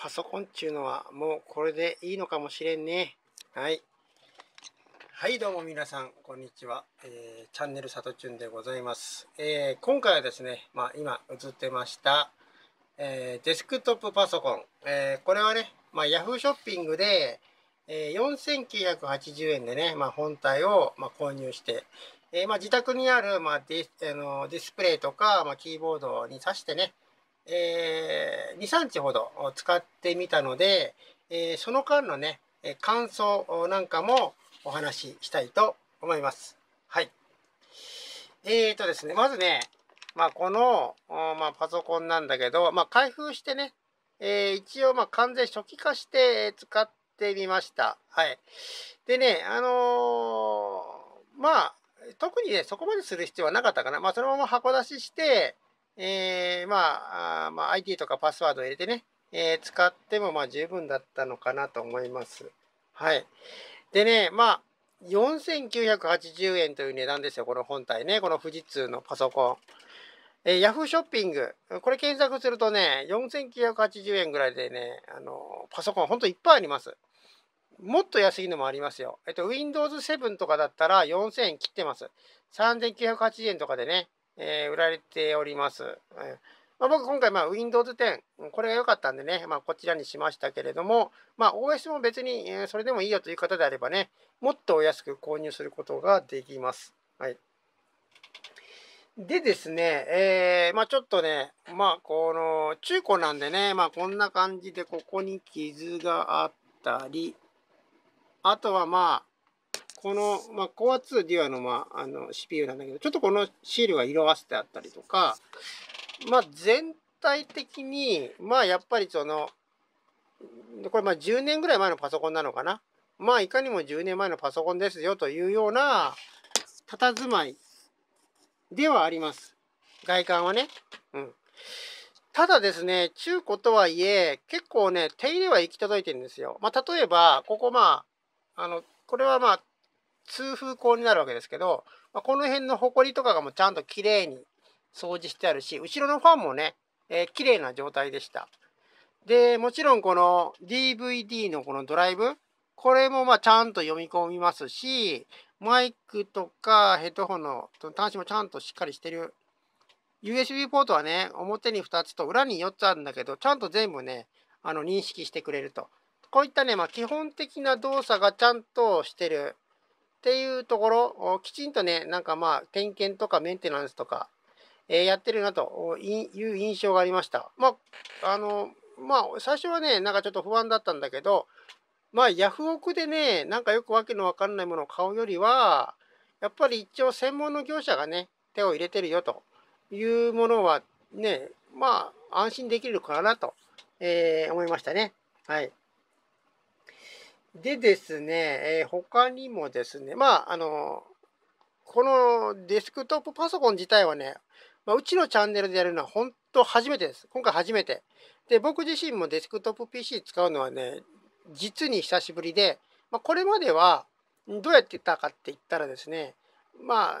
パソコンっちゅうのはもうこれでいいのかもしれんね。はい。はいどうも皆さんこんにちは、えー、チャンネルさとちゅんでございます、えー、今回はですねまあ、今映ってました、えー、デスクトップパソコン、えこれはねまあ Yahoo ショッピングで、え4980円でね、まあ、本体を、まあ、購入して、えまあ、自宅にある、まあディあのディスプレイとか、まあキーボードに挿してね、えー、2、3日ほど使ってみたので、えー、その間のね、感想なんかもお話ししたいと思います。はい。えーとですね、まずね、まあ、この、まあ、パソコンなんだけど、まあ、開封してね、えー、一応、まあ、完全初期化して使ってみました。はい。でね、あのー、まあ、特にね、そこまでする必要はなかったかな。まあ、そのまま箱出しして、えー、まあ、まあ、IT とかパスワードを入れてね、えー、使ってもまあ十分だったのかなと思います。はい。でね、まあ、4980円という値段ですよ、この本体ね、この富士通のパソコン。えー、Yahoo ショッピング、これ検索するとね、4980円ぐらいでね、あのパソコン、ほんといっぱいあります。もっと安いのもありますよ。えっと、Windows 7とかだったら4000円切ってます。3980円とかでね、えー、売られております。えまあ、僕今回、まあ、Windows 10、これが良かったんでね、まあ、こちらにしましたけれども、まあ、OS も別に、えそれでもいいよという方であればね、もっとお安く購入することができます。はい。でですね、えー、まあちょっとね、まあこの中古なんでね、まあこんな感じでここに傷があったり、あとはまあ、この、まあ、コア2デ u アの,、まあ、あの CPU なんだけど、ちょっとこのシールが色あせてあったりとか、まあ、全体的に、まあ、やっぱりその、これまあ10年ぐらい前のパソコンなのかな。まあ、いかにも10年前のパソコンですよというような、佇まいではあります。外観はね。うん。ただですね、中古とはいえ、結構ね、手入れは行き届いてるんですよ。まあ、例えば、ここまあ、あの、これはまあ、通風口になるわけですけど、まあ、この辺のホコリとかがもうちゃんときれいに掃除してあるし、後ろのファンもね、えー、れいな状態でした。で、もちろんこの DVD のこのドライブ、これもまあちゃんと読み込みますし、マイクとかヘッドホンの端子もちゃんとしっかりしてる。USB ポートはね、表に2つと裏に4つあるんだけど、ちゃんと全部ね、あの認識してくれると。こういったね、まあ、基本的な動作がちゃんとしてるっていうところ、をきちんとね、なんかまあ、点検とかメンテナンスとか、えー、やってるなという印象がありました。まあ、あの、まあ、最初はね、なんかちょっと不安だったんだけど、まあ、ヤフオクでね、なんかよくわけのわかんないものを買うよりは、やっぱり一応専門の業者がね、手を入れてるよというものはね、まあ、安心できるかなと、えー、思いましたね。はい。でですね、えー、他にもですね、まあ、あの、このデスクトップパソコン自体はね、まあ、うちのチャンネルでやるのは本当初めてです。今回初めて。で、僕自身もデスクトップ PC 使うのはね、実に久しぶりで、まあ、これまではどうやってたかって言ったらですね、まあ、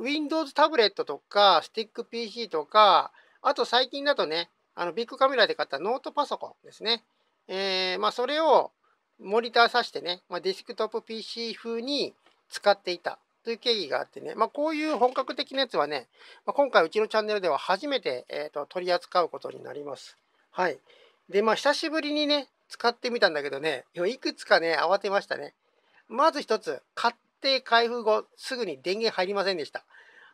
Windows タブレットとか、スティック PC とか、あと最近だとね、あのビッグカメラで買ったノートパソコンですね。えー、まあ、それを、モニター挿してね、まあ、デスクトップ PC 風に使っていたという経緯があってね、まあ、こういう本格的なやつはね、まあ、今回うちのチャンネルでは初めて、えーと、取り扱うことになります。はい。で、まあ、久しぶりにね、使ってみたんだけどね、いくつかね、慌てましたね。まず一つ、買って開封後、すぐに電源入りませんでした。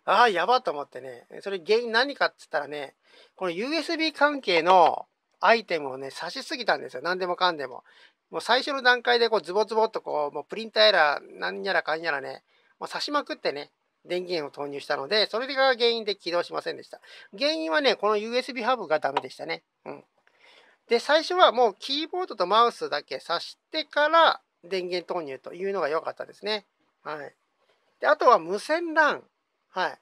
ああ、やばと思ってね、それ原因何かっつったらね、この USB 関係のアイテムをね、差しすぎたんですよ。何でもかんでも。もう最初の段階でこうズボズボっとこう、もうプリンターーな何やらかんやらね、もう刺しまくってね、電源を投入したので、それが原因で起動しませんでした。原因はね、この USB ハブがダメでしたね。うん。で、最初はもうキーボードとマウスだけ挿してから電源投入というのが良かったですね。はい。で、あとは無線 LAN。はい。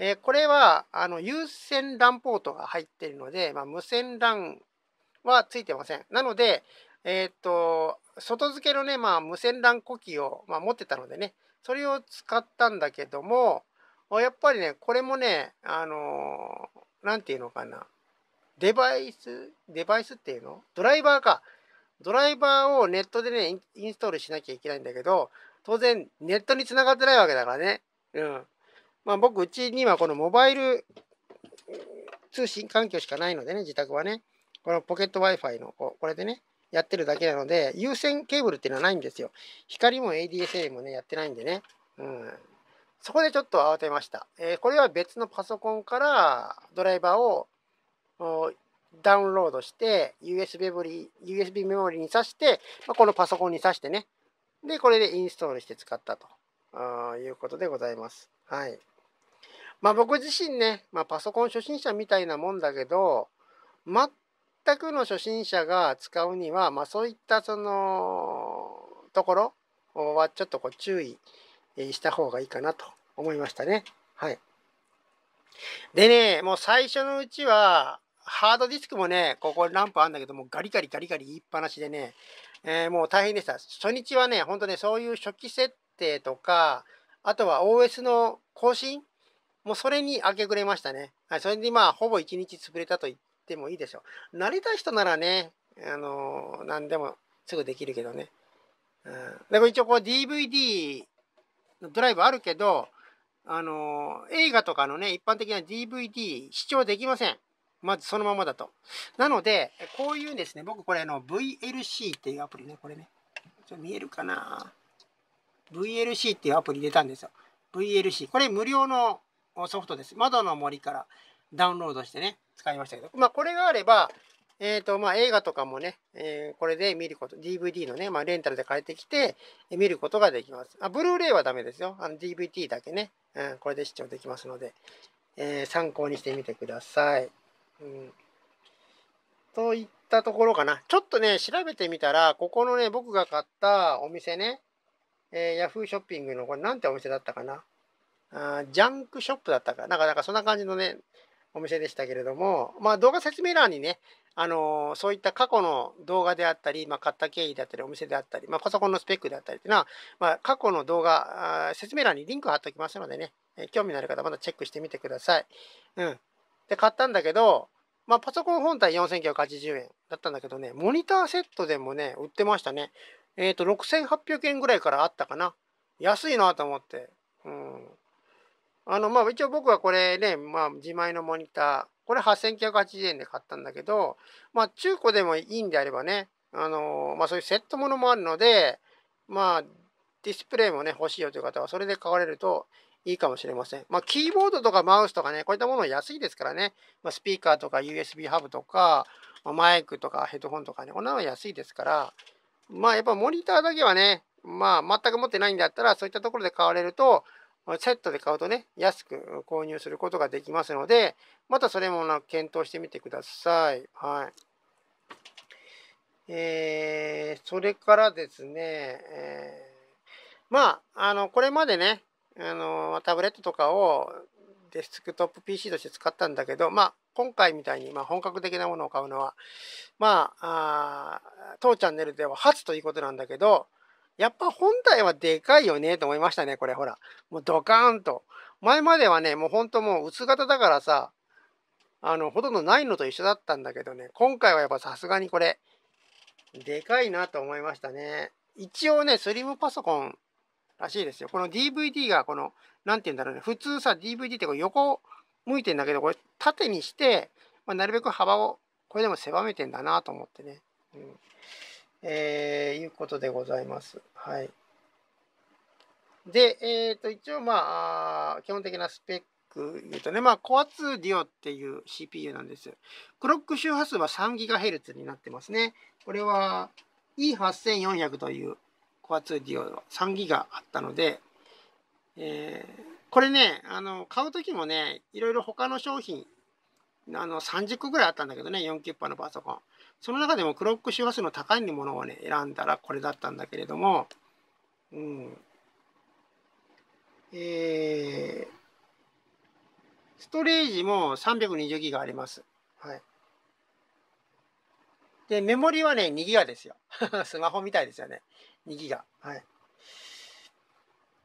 えー、これはあの有線 LAN ポートが入っているので、まあ、無線 LAN はついてません。なので、えっ、と、外付けのね、まあ、無線 LAN 呼気を、まあ、持ってたのでね、それを使ったんだけども、やっぱりね、これもね、あのー、なんていうのかな、デバイス、デバイスっていうのドライバーか。ドライバーをネットでね、インストールしなきゃいけないんだけど、当然、ネットに繋がってないわけだからね。うん。まあ僕、うちにはこのモバイル通信環境しかないのでね、自宅はね。このポケット Wi-Fi のこ、これでね、やってるだけなので、有線ケーブルっていうのはないんですよ。光も ADSL もね、やってないんでね。うん。そこでちょっと慌てました。えー、これは別のパソコンからドライバーをダウンロードして、USB メモリ USB メモリに挿して、まあ、このパソコンに挿してね。で、これでインストールして使ったとあいうことでございます。はい。まあ僕自身ね、まあ、パソコン初心者みたいなもんだけど、全くの初心者が使うには、まあ、そういったそのところはちょっとこう注意した方がいいかなと思いましたね。はい。でね、もう最初のうちは、ハードディスクもね、ここランプあるんだけども、ガリガリガリガリ言いっぱなしでね、えー、もう大変でした。初日はね、本当ね、そういう初期設定とか、あとは OS の更新もうそれに明け暮れましたね。はい、それでまあ、ほぼ1日潰れたと言っでもいいでしょう。なりたい人ならね、あの、何でもすぐできるけどね。うん。でも一応こう DVD のドライブあるけど、あの、映画とかのね、一般的な DVD 視聴できません。まずそのままだと。なので、こういうですね、僕これあの VLC っていうアプリね、これね。ちょ見えるかな ?VLC っていうアプリ入れたんですよ。VLC。これ無料のソフトです。窓の森からダウンロードしてね、使いましたけど、まあ、これがあれば、えっ、ー、と、まあ、映画とかもね、えー、これで見ること、DVD のね、まあ、レンタルで借りてきて、見ることができます。あ、ブルーレイはダメですよ。あの、DVD だけね、うん、これで視聴できますので、えー、参考にしてみてください。うん。といったところかな。ちょっとね、調べてみたら、ここのね、僕が買ったお店ね、えー、y a ショッピングの、これなんてお店だったかな。あジャンクショップだったかな。なんか、なんかそんな感じのね、お店でしたけれども、まあ、動画説明欄にね、あのそういった過去の動画であったり、まあ、買った経緯であったり、お店であったり、まあ、パソコンのスペックであったりというのは、まあ、過去の動画、説明欄にリンク貼っておきますのでね、興味のある方、まだチェックしてみてください。うん。で、買ったんだけど、まあ、パソコン本体4980円だったんだけどね、モニターセットでもね、売ってましたね。えっ、ー、と、6800円ぐらいからあったかな。安いなと思って。あの、まあ、一応僕はこれね、まあ、自前のモニター、これ8980円で買ったんだけど、まあ、中古でもいいんであればね、あの、まあ、そういうセットものもあるので、まあ、ディスプレイもね、欲しいよという方は、それで買われるといいかもしれません。まあ、キーボードとかマウスとかね、こういったもの安いですからね、まあ、スピーカーとか USB ハブとか、まあ、マイクとかヘッドホンとかね、こんなの安いですから、まあ、やっぱモニターだけはね、まあ、全く持ってないんだったら、そういったところで買われると、セットで買うとね、安く購入することができますので、またそれもな検討してみてください。はい。えー、それからですね、えー、まあ、あの、これまでね、あの、タブレットとかをデスクトップ PC として使ったんだけど、まあ、今回みたいに、まあ、本格的なものを買うのは、まあ、あ当チャンネルでは初ということなんだけど、やっぱ本体はでかいよねと思いましたね、これほら。もうドカーンと。前まではね、もうほんともう薄型だからさ、あの、ほとんどないのと一緒だったんだけどね、今回はやっぱさすがにこれ、でかいなと思いましたね。一応ね、スリムパソコンらしいですよ。この DVD がこの、なんて言うんだろうね、普通さ、DVD ってこう横向いてんだけど、これ縦にして、まあ、なるべく幅をこれでも狭めてんだなと思ってね。うんえー、いうことでございます。はい。で、えっ、ー、と、一応まあ、基本的なスペック言うとね、まあ、コア2ディオっていう CPU なんです。クロック周波数は 3GHz になってますね。これは E8400 というコア2ディオの 3GB あったので、えー、これね、あの、買う時もね、いろいろ他の商品、あの、30個ぐらいあったんだけどね、4キュッパのパソコン。その中でもクロック周波数の高いものをね、選んだらこれだったんだけれども、うん。えー、ストレージも320ギガあります。はい。で、メモリはね、2ギガですよ。スマホみたいですよね。2ギガ。はい。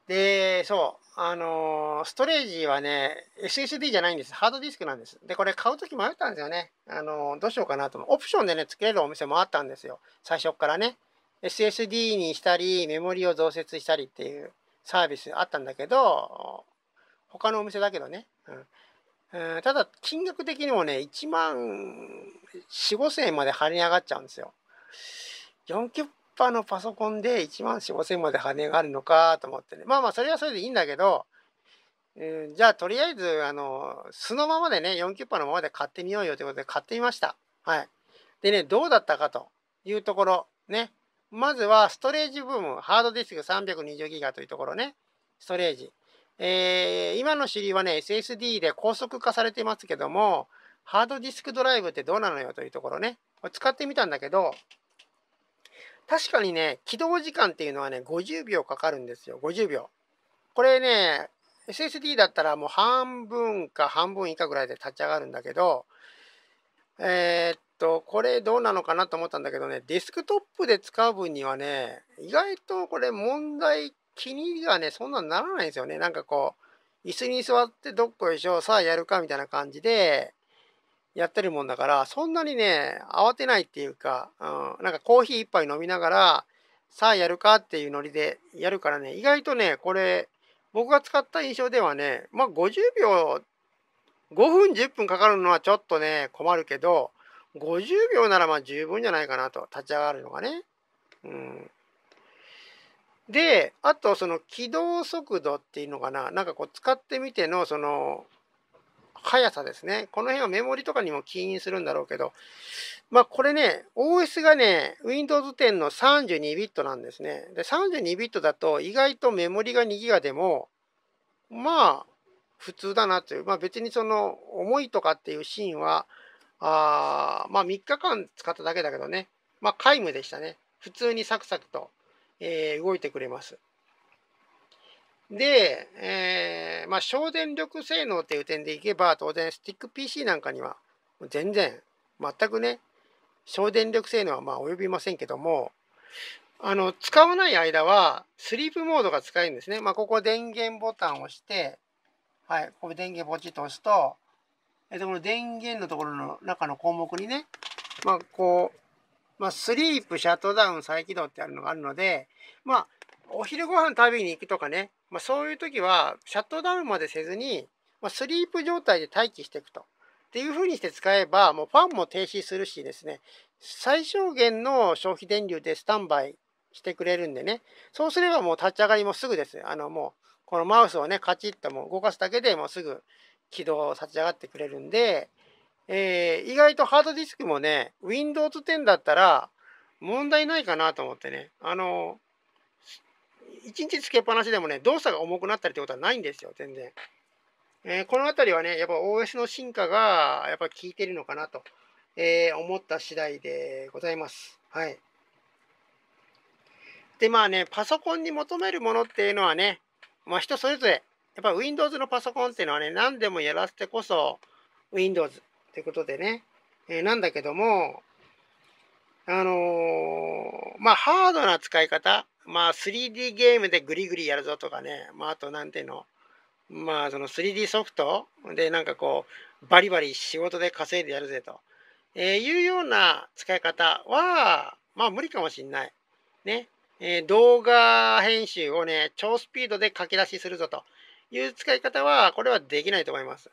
で、そう、あのー、ストレージはね、SSD じゃないんです。ハードディスクなんです。で、これ買うとき迷ったんですよね。あのー、どうしようかなと思う。オプションでね、作れるお店もあったんですよ。最初からね。SSD にしたり、メモリを増設したりっていうサービスあったんだけど、他のお店だけどね。うんただ、金額的にもね、1万4、5千円まで跳ね上がっちゃうんですよ。4般のパソコンで1万4 0千まで羽があるのかと思ってねまあまあそれはそれでいいんだけど、うん、じゃあとりあえずあの素のままでね4キュッパのままで買ってみようよということで買ってみましたはいでねどうだったかというところねまずはストレージ部分ハードディスク 320GB というところねストレージえー、今の主流はね SSD で高速化されてますけどもハードディスクドライブってどうなのよというところねこれ使ってみたんだけど確かにね、起動時間っていうのはね、50秒かかるんですよ。50秒。これね、SSD だったらもう半分か半分以下ぐらいで立ち上がるんだけど、えー、っと、これどうなのかなと思ったんだけどね、デスクトップで使う分にはね、意外とこれ問題、気にはね、そんなにならないんですよね。なんかこう、椅子に座ってどっこいしょ、さあやるかみたいな感じで、やってるもんだから、そんなにね、慌てないっていうか、うん、なんかコーヒー一杯飲みながら、さあやるかっていうノリでやるからね、意外とね、これ、僕が使った印象ではね、まあ50秒、5分10分かかるのはちょっとね、困るけど、50秒ならまあ十分じゃないかなと、立ち上がるのがね。うん。で、あとその起動速度っていうのかな、なんかこう使ってみてのその速さですね。この辺はメモリとかにも起因するんだろうけど、まあこれね、OS がね、Windows 10の32ビットなんですね。で、32ビットだと意外とメモリが2ギガでも、まあ普通だなという、まあ別にその重いとかっていうシーンは、あまあ3日間使っただけだけどね、まあ皆無でしたね。普通にサクサクと、えー、動いてくれます。で、えー、まあ、省電力性能っていう点でいけば、当然、スティック PC なんかには、全然、全くね、省電力性能はまあ及びませんけども、あの、使わない間は、スリープモードが使えるんですね。まあ、ここ電源ボタンを押して、はい、ここ電源ポチッと押すと、えっと、この電源のところの中の項目にね、まあ、こう、まあ、スリープ、シャットダウン、再起動ってあるのがあるので、まあ、お昼ご飯食べに行くとかね、まあ、そういう時はシャットダウンまでせずに、まあ、スリープ状態で待機していくと。っていうふうにして使えば、もうファンも停止するしですね、最小限の消費電流でスタンバイしてくれるんでね、そうすればもう立ち上がりもすぐです。あのもう、このマウスをね、カチッともう動かすだけでもうすぐ起動立ち上がってくれるんで、えー、意外とハードディスクもね、Windows 10だったら問題ないかなと思ってね、あの、1日つけっぱなしでもね動作が重くなったりってことはないんですよ全然、えー、この辺りはねやっぱ OS の進化がやっぱ効いてるのかなと、えー、思った次第でございますはいでまあねパソコンに求めるものっていうのはねまあ人それぞれやっぱ Windows のパソコンっていうのはね何でもやらせてこそ Windows ってことでね、えー、なんだけどもあのー、まあハードな使い方まあ 3D ゲームでグリグリやるぞとかね、まああと何ていうの、まあその 3D ソフトでなんかこうバリバリ仕事で稼いでやるぜと、えー、いうような使い方は、まあ無理かもしんない。ね。えー、動画編集をね、超スピードで書き出しするぞという使い方は、これはできないと思います。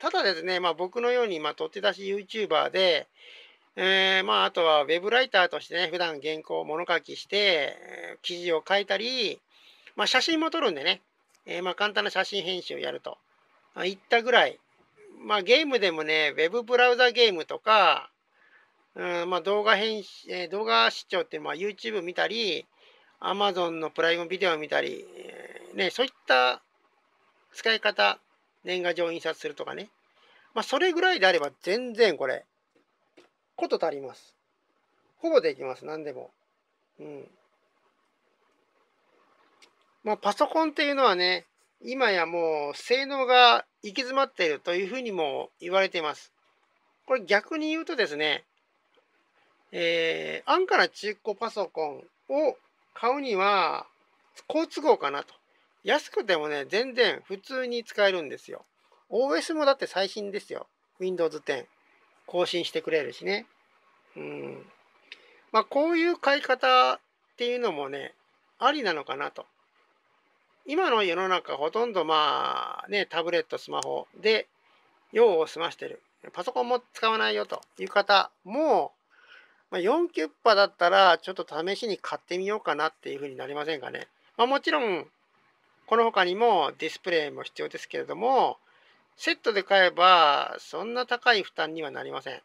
ただですね、まあ僕のように、まあ、取って出し YouTuber で、えー、まあ、あとはウェブライターとしてね、普段原稿を物書きして、記事を書いたり、まあ、写真も撮るんでね、えー、まあ、簡単な写真編集をやると、まあ、いったぐらい、まあ、ゲームでもね、ウェブブラウザゲームとか、うんまあ、動画編、えー、動画視聴って、まあ、YouTube 見たり、Amazon のプライムビデオ見たり、えー、ね、そういった使い方、年賀状印刷するとかね、まあ、それぐらいであれば全然これ、こと足ります。ほぼできます、何でも。うん。まあ、パソコンっていうのはね、今やもう性能が行き詰まっているというふうにも言われています。これ逆に言うとですね、えー、安価な中古パソコンを買うには好都合かなと。安くてもね、全然普通に使えるんですよ。OS もだって最新ですよ。Windows 10。更新してくれるしね。うん。まあ、こういう買い方っていうのもね、ありなのかなと。今の世の中ほとんどまあね、タブレット、スマホで用を済ましてる。パソコンも使わないよという方も、まあ、4キュッパだったらちょっと試しに買ってみようかなっていうふうになりませんかね。まあ、もちろん、この他にもディスプレイも必要ですけれども、セットで買えば、そんな高い負担にはなりません。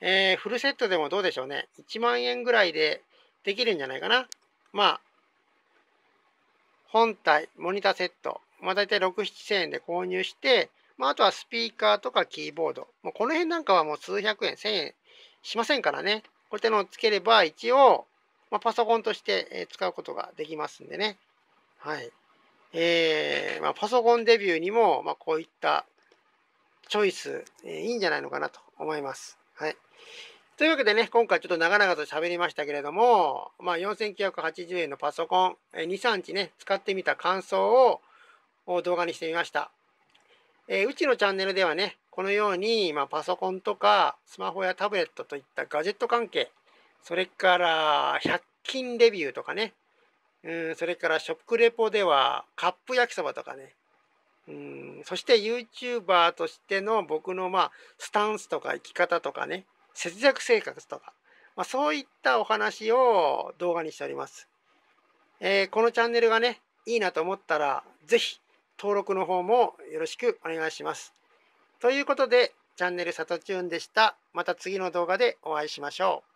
えー、フルセットでもどうでしょうね。1万円ぐらいでできるんじゃないかな。まあ、本体、モニターセット、まあ大体6、7000円で購入して、まああとはスピーカーとかキーボード。もうこの辺なんかはもう数百円、1000円しませんからね。こういったのをつければ一応、まあ、パソコンとして使うことができますんでね。はい。えー、まあ、パソコンデビューにも、まあ、こういったチョイス、えー、いいんじゃないのかなと思います。はい。というわけでね、今回ちょっと長々と喋りましたけれども、まあ、4980円のパソコン、えー、2、3日ね、使ってみた感想を動画にしてみました。えー、うちのチャンネルではね、このように、まあ、パソコンとかスマホやタブレットといったガジェット関係、それから100均レビューとかね、うん、それからショックレポではカップ焼きそばとかね、うん、そして YouTuber としての僕のまあスタンスとか生き方とかね、節約生活とか、まあ、そういったお話を動画にしております。えー、このチャンネルがね、いいなと思ったら、是非登録の方もよろしくお願いします。ということで、チャンネルサトチューんでした。また次の動画でお会いしましょう。